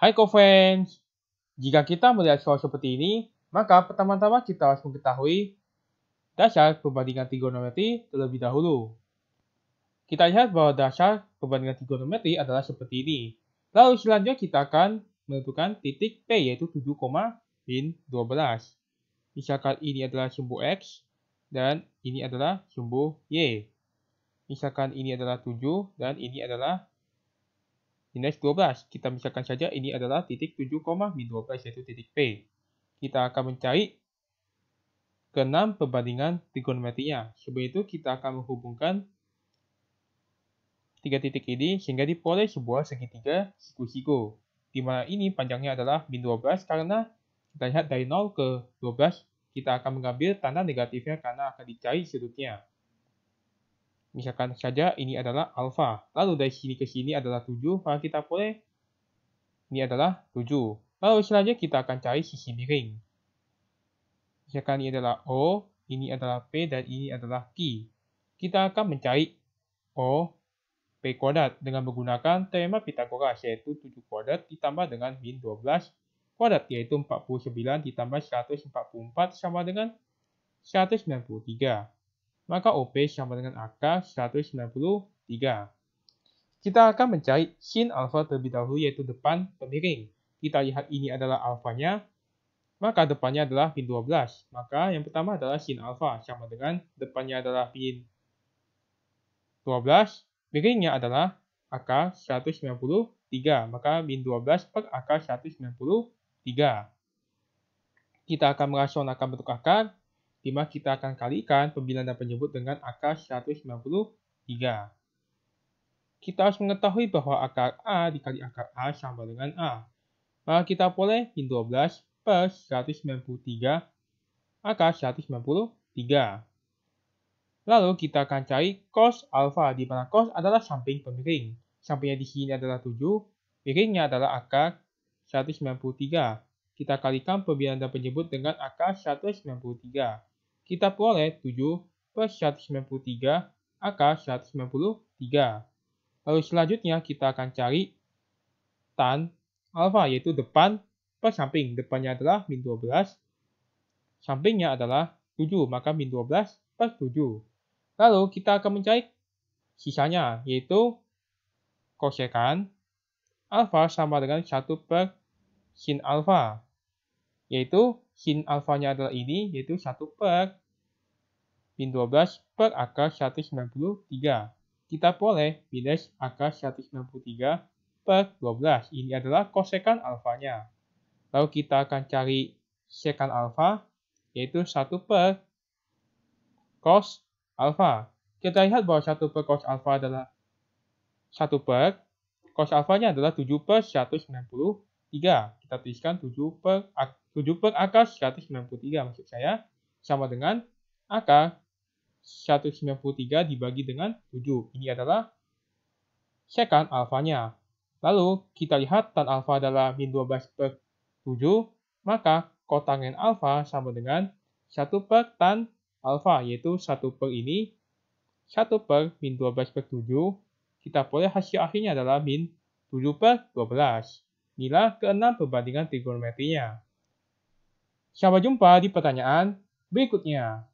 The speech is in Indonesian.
Hai Kofans, Jika kita melihat soal seperti ini, maka pertama-tama kita harus mengetahui dasar perbandingan trigonometri terlebih dahulu. Kita lihat bahwa dasar perbandingan trigonometri adalah seperti ini. Lalu selanjutnya kita akan menentukan titik P yaitu 7, min 12. Misalkan ini adalah sumbu X dan ini adalah sumbu Y. Misalkan ini adalah 7 dan ini adalah Indeks 12, kita misalkan saja ini adalah titik 7, min 12 yaitu titik P. Kita akan mencari keenam perbandingan trigonometrinya. Sebelum itu kita akan menghubungkan tiga titik ini sehingga diperoleh sebuah segitiga siku-siku. Di mana ini panjangnya adalah min 12 karena kita lihat dari 0 ke 12 kita akan mengambil tanda negatifnya karena akan dicari sudutnya. Misalkan saja ini adalah alfa. Lalu dari sini ke sini adalah 7, maka kita boleh ini adalah 7. Lalu selanjutnya kita akan cari sisi miring. Misalkan ini adalah O, ini adalah P, dan ini adalah Q. Kita akan mencari O, P kuadrat dengan menggunakan teorema Pitagoras yaitu 7 kuadrat ditambah dengan min 12 kuadrat yaitu 49 ditambah 144 sama dengan 193 maka OP sama dengan AK 193. Kita akan mencari sin alfa terlebih dahulu yaitu depan pemiring. Kita lihat ini adalah alfanya, maka depannya adalah pin 12. Maka yang pertama adalah sin alfa sama dengan depannya adalah pin 12, miringnya adalah AK 193, maka pin 12 per AK 193. Kita akan merasionalkan bentuk akar, Dimana kita akan kalikan pembilang dan penyebut dengan akar 193. Kita harus mengetahui bahwa akar A dikali akar A sama dengan A. Maka kita boleh min 12 per 193 akar 193. Lalu kita akan cari cos alpha di mana cos adalah samping pemiring. Sampingnya di sini adalah 7, miringnya adalah akar 193. Kita kalikan pembilang dan penyebut dengan akar 193 kita peroleh 7 per 193 akar 193. Lalu selanjutnya kita akan cari tan alfa yaitu depan per samping. Depannya adalah min 12, sampingnya adalah 7, maka min 12 per 7. Lalu kita akan mencari sisanya yaitu kosekan alfa sama dengan 1 per sin alfa. Yaitu sin alfanya adalah ini yaitu 1 per Min 12 per akar 193. Kita boleh minus akar 193 per 12. Ini adalah kosekan alfanya. Lalu kita akan cari sekan alfa, yaitu 1 per cos alfa. Kita lihat bahwa 1 per cos alfa adalah 1 per, cos alfanya adalah 7 per 193. Kita tuliskan 7 per, 7 per akar 193 maksud saya, sama dengan akar 193 dibagi dengan 7. Ini adalah sekan alfanya. Lalu kita lihat tan alfa adalah min 12 per 7, maka kotangen alfa sama dengan 1 per tan alfa, yaitu 1 per ini, 1 per min 12 per 7, kita boleh hasil akhirnya adalah min 7 per 12. Inilah keenam perbandingan trigonometrinya. Sampai jumpa di pertanyaan berikutnya.